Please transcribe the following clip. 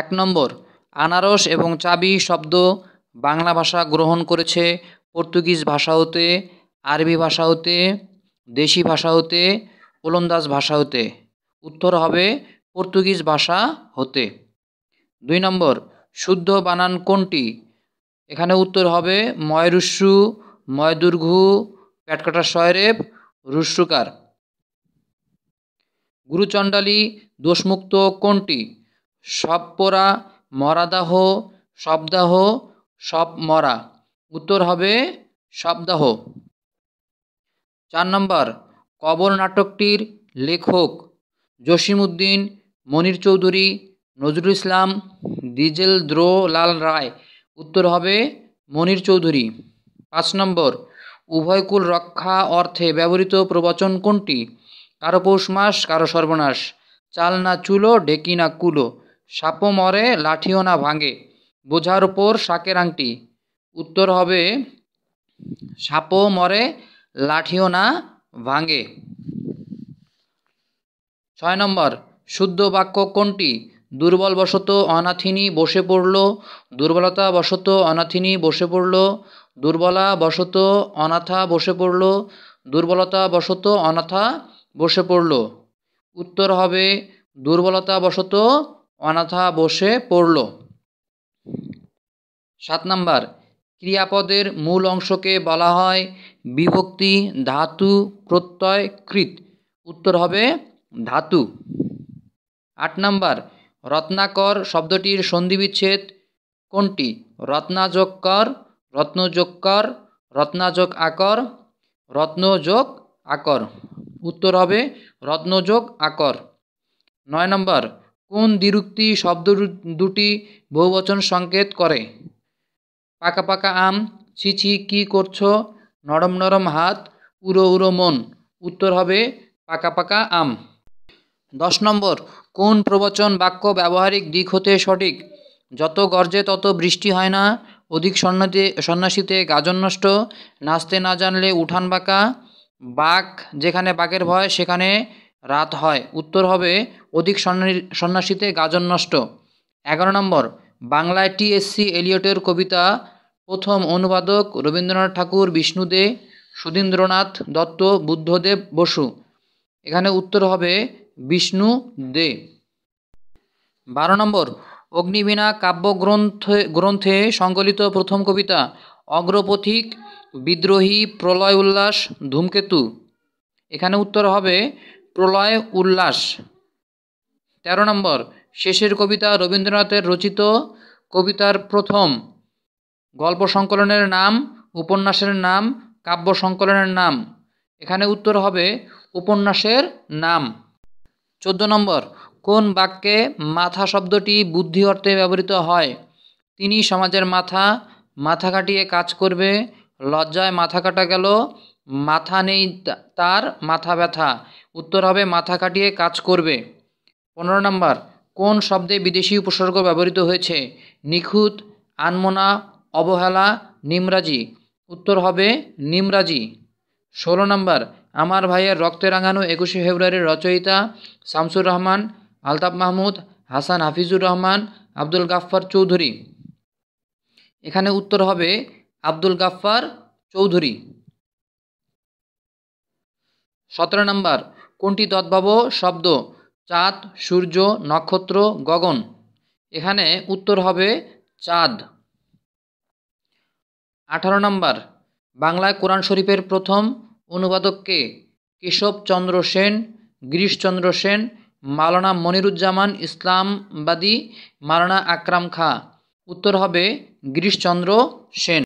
এক নম্বর আনারস এবং চাবি শব্দ বাংলা ভাষা গ্রহণ করেছে পর্তুগিজ ভাষা হতে আরবি ভাষা হতে দেশি ভাষা হতে ওলন্দাজ ভাষা হতে উত্তর হবে পর্তুগিজ ভাষা হতে দুই নম্বর শুদ্ধ বানান কোনটি এখানে উত্তর হবে ময়রুস্যু ময়দুর্ঘু প্যাটকাটা সয়রেব রুস্যুকার গুরুচণ্ডালী দোষমুক্ত কোনটি সবপরা মরাদাহ শব্দাহ সব মরা উত্তর হবে শব্দাহ চার নম্বর কবর নাটকটির লেখক জসিম উদ্দিন মনির চৌধুরী নজরুল ইসলাম দিজেল লাল রায় উত্তর হবে মনির চৌধুরী পাঁচ নম্বর উভয়কুল রক্ষা অর্থে ব্যবহৃত প্রবচন কোনটি কারো পৌষ মাস কারো সর্বনাশ চাল না চুলো ঢেকি না কুলো সাপো মরে লাঠিও না ভাঙে বোঝার উপর শাকের আংটি উত্তর হবে সাপো মরে লাঠিও না ভাঙে ছয় নম্বর শুদ্ধ বাক্য কোনটি দুর্বল বশত অনাথিনী বসে পড়ল দুর্বলতা বশত অনাথিনী বসে পড়ল দুর্বলা বশত অনাথা বসে পড়ল দুর্বলতা বশত অনাথা বসে পড়ল উত্তর হবে দুর্বলতা বশত অনাথা বসে পড়ল সাত নাম্বার ক্রিয়াপদের মূল অংশকে বলা হয় বিভক্তি ধাতু প্রত্যয় কৃত উত্তর হবে ধাতু আট নাম্বার রত্নাকর শব্দটির সন্ধিবিচ্ছেদ কোনটি রত্নাযোগকর রত্নযোগকর রত্নাযোগ আকর রত্নযোগ আকর উত্তর হবে রত্নযোগ আকর নয় নম্বর কোন দ্বিরুক্তি শব্দ দুটি বহুবচন সংকেত করে পাকা পাকা আম ছিছি কি করছো নরম নরম হাত উড়ো উড়ো মন উত্তর হবে পাকা পাকা আম দশ নম্বর কোন প্রবচন বাক্য ব্যবহারিক দিক হতে সঠিক যত গর্জে তত বৃষ্টি হয় না অধিক সন্ন্যাতে সন্ন্যাসীতে গাজন নষ্ট নাচতে না জানলে উঠান বাঁকা বাঘ যেখানে বাঘের ভয় সেখানে রাত হয় উত্তর হবে অধিক সন্ন্যাসীতে গাজন নষ্ট এগারো নম্বর বাংলায় টিএসসি এলিয়টের কবিতা প্রথম অনুবাদক রবীন্দ্রনাথ ঠাকুর বিষ্ণু দে সুধীন্দ্রনাথ দত্ত বুদ্ধদেব বসু এখানে উত্তর হবে বিষ্ণু দে বারো নম্বর অগ্নিবীণা কাব্যগ্রন্থে গ্রন্থে সংকলিত প্রথম কবিতা অগ্রপথিক বিদ্রোহী প্রলয় উল্লাস ধূমকেতু এখানে উত্তর হবে প্রলয় উল্লাস তেরো নম্বর শেষের কবিতা রবীন্দ্রনাথের রচিত কবিতার প্রথম গল্প সংকলনের নাম উপন্যাসের নাম কাব্য সংকলনের নাম এখানে উত্তর হবে উপন্যাসের নাম চোদ্দ নম্বর কোন বাক্যে মাথা শব্দটি বুদ্ধি অর্থে ব্যবহৃত হয় তিনি সমাজের মাথা মাথা কাটিয়ে কাজ করবে লজ্জায় মাথা কাটা গেল মাথা নেই তার মাথা ব্যথা উত্তর হবে মাথা কাটিয়ে কাজ করবে পনেরো নম্বর কোন শব্দে বিদেশি উপসর্গ ব্যবহৃত হয়েছে নিখুঁত আনমোনা অবহেলা নিমরাজি উত্তর হবে নিমরাজি ষোলো নম্বর আমার ভাইয়ের রক্তে রাঙানো একুশে ফেব্রুয়ারির রচয়িতা শামসুর রহমান আলতাফ মাহমুদ হাসান হাফিজুর রহমান আব্দুল গাফফার চৌধুরী এখানে উত্তর হবে আব্দুল গাফফার চৌধুরী সতেরো নম্বর কোনটি তদ্ভব শব্দ চাঁদ সূর্য নক্ষত্র গগন এখানে উত্তর হবে চাঁদ আঠারো নম্বর বাংলায় কোরআন শরীফের প্রথম অনুবাদককে কেশবচন্দ্র সেন গিরিশচন্দ্র সেন মালানা মনিরুজ্জামান ইসলামবাদী মালানা আকরাম খা উত্তর হবে গিরিশচন্দ্র সেন